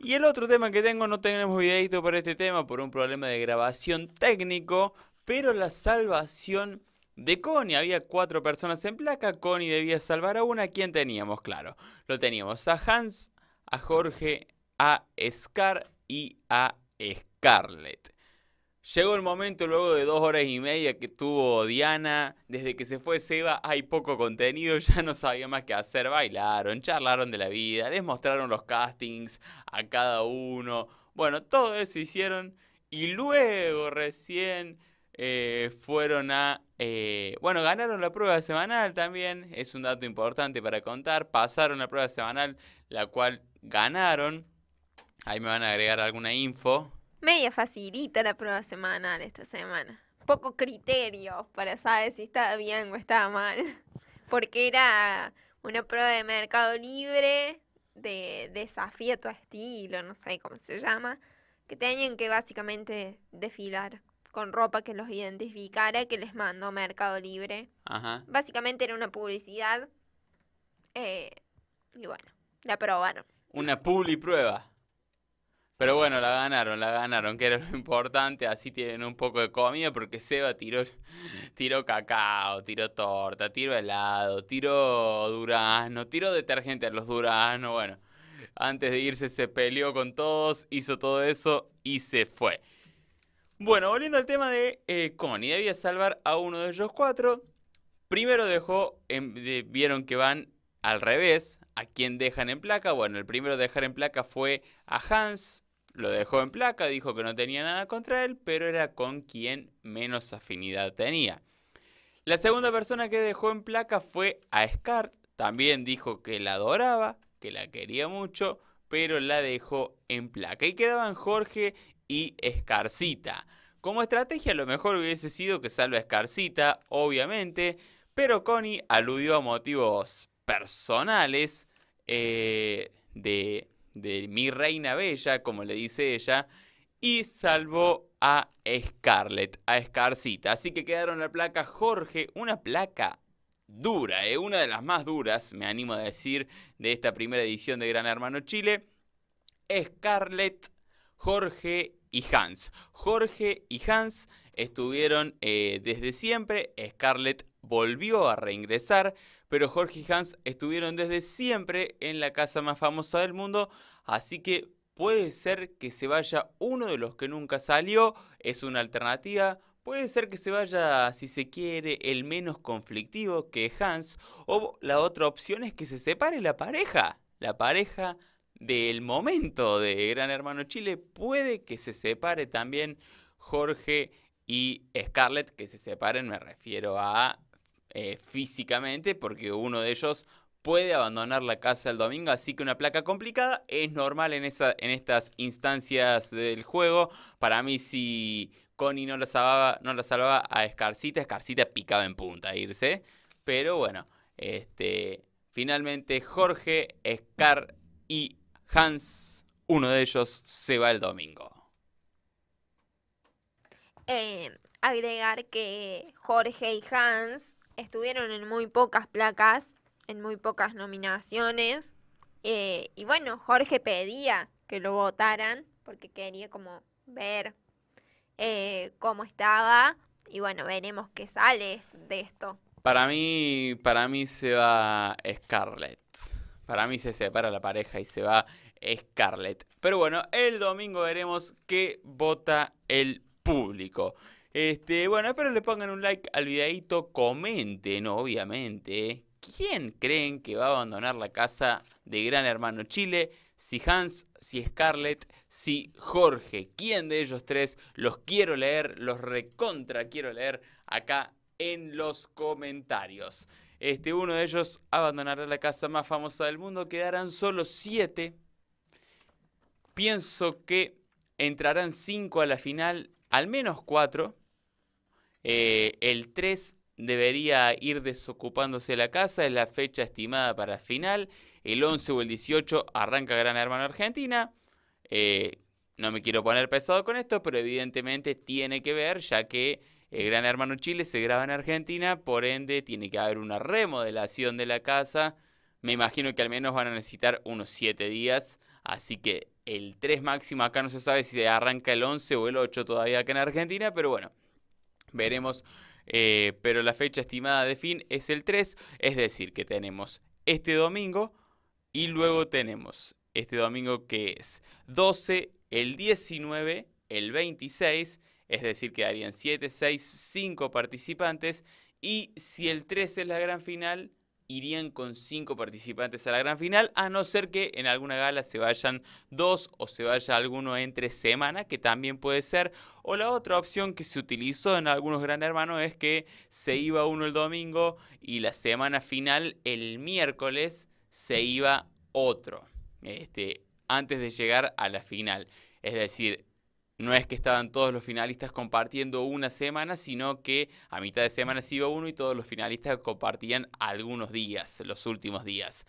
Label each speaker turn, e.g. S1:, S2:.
S1: Y el otro tema que tengo, no tenemos videito para este tema por un problema de grabación técnico, pero la salvación de Connie. Había cuatro personas en placa, Connie debía salvar a una. ¿Quién teníamos? Claro, lo teníamos a Hans, a Jorge, a Scar y a Scarlett. Llegó el momento luego de dos horas y media que tuvo Diana. Desde que se fue Seba hay poco contenido, ya no sabía más qué hacer. Bailaron, charlaron de la vida, les mostraron los castings a cada uno. Bueno, todo eso hicieron y luego recién eh, fueron a... Eh, bueno, ganaron la prueba semanal también, es un dato importante para contar. Pasaron la prueba semanal, la cual ganaron. Ahí me van a agregar alguna info
S2: media facilita la prueba semanal esta semana. Poco criterio para saber si estaba bien o estaba mal. Porque era una prueba de mercado libre, de desafío tu estilo, no sé cómo se llama, que tenían que básicamente desfilar con ropa que los identificara, que les mandó Mercado Libre. Básicamente era una publicidad. Eh, y bueno, la probaron.
S1: Una y prueba. Pero bueno, la ganaron, la ganaron, que era lo importante. Así tienen un poco de comida porque Seba tiró, cacao, tiró torta, tiró helado, tiró durazno, tiró detergente a los duraznos. Bueno, antes de irse se peleó con todos, hizo todo eso y se fue. Bueno, volviendo al tema de eh, Connie, debía salvar a uno de ellos cuatro. Primero dejó, vieron que van al revés, a quién dejan en placa. Bueno, el primero de dejar en placa fue a Hans, lo dejó en placa, dijo que no tenía nada contra él, pero era con quien menos afinidad tenía. La segunda persona que dejó en placa fue a Scar. También dijo que la adoraba, que la quería mucho, pero la dejó en placa. Y quedaban Jorge y Escarcita. Como estrategia lo mejor hubiese sido que salva a Escarcita, obviamente, pero Connie aludió a motivos personales eh, de, de mi reina bella, como le dice ella, y salvó a Scarlett, a Scarcita. Así que quedaron la placa Jorge, una placa dura, eh, una de las más duras, me animo a decir, de esta primera edición de Gran Hermano Chile. Scarlett, Jorge y Hans. Jorge y Hans estuvieron eh, desde siempre. Scarlett volvió a reingresar, pero Jorge y Hans estuvieron desde siempre en la casa más famosa del mundo, así que puede ser que se vaya uno de los que nunca salió, es una alternativa. Puede ser que se vaya, si se quiere, el menos conflictivo que Hans. O la otra opción es que se separe la pareja. La pareja del momento de Gran Hermano Chile puede que se separe también Jorge y Scarlett, que se separen, me refiero a eh, físicamente, porque uno de ellos puede abandonar la casa el domingo, así que una placa complicada es normal en, esa, en estas instancias del juego. Para mí, si Connie no la salvaba, no la salvaba a Escarcita, Escarcita picaba en punta a irse. Pero bueno, este, finalmente Jorge, Scar y Hans, uno de ellos, se va el domingo.
S2: Eh, agregar que Jorge y Hans estuvieron en muy pocas placas, en muy pocas nominaciones. Eh, y bueno, Jorge pedía que lo votaran porque quería como ver eh, cómo estaba y bueno, veremos qué sale de esto.
S1: Para mí, para mí se va Scarlett. Para mí se separa la pareja y se va Scarlett. Pero bueno, el domingo veremos qué vota el público. Este, bueno, espero le pongan un like al videito, comenten, obviamente. ¿Quién creen que va a abandonar la casa de Gran Hermano Chile? Si Hans, si Scarlett, si Jorge. ¿Quién de ellos tres los quiero leer, los recontra quiero leer acá en los comentarios? Este, uno de ellos abandonará la casa más famosa del mundo. Quedarán solo siete. Pienso que entrarán cinco a la final, al menos cuatro. Eh, el 3 debería ir desocupándose la casa, es la fecha estimada para final. El 11 o el 18 arranca Gran Hermano Argentina. Eh, no me quiero poner pesado con esto, pero evidentemente tiene que ver, ya que eh, Gran Hermano Chile se graba en Argentina, por ende tiene que haber una remodelación de la casa. Me imagino que al menos van a necesitar unos 7 días, así que el 3 máximo acá no se sabe si arranca el 11 o el 8 todavía acá en Argentina, pero bueno, Veremos, eh, pero la fecha estimada de fin es el 3, es decir, que tenemos este domingo y luego tenemos este domingo que es 12, el 19, el 26, es decir, quedarían 7, 6, 5 participantes y si el 3 es la gran final, irían con cinco participantes a la gran final, a no ser que en alguna gala se vayan dos o se vaya alguno entre semana, que también puede ser. O la otra opción que se utilizó en algunos Gran Hermanos es que se iba uno el domingo y la semana final, el miércoles, se iba otro, este, antes de llegar a la final. Es decir, no es que estaban todos los finalistas compartiendo una semana, sino que a mitad de semana se iba uno y todos los finalistas compartían algunos días, los últimos días.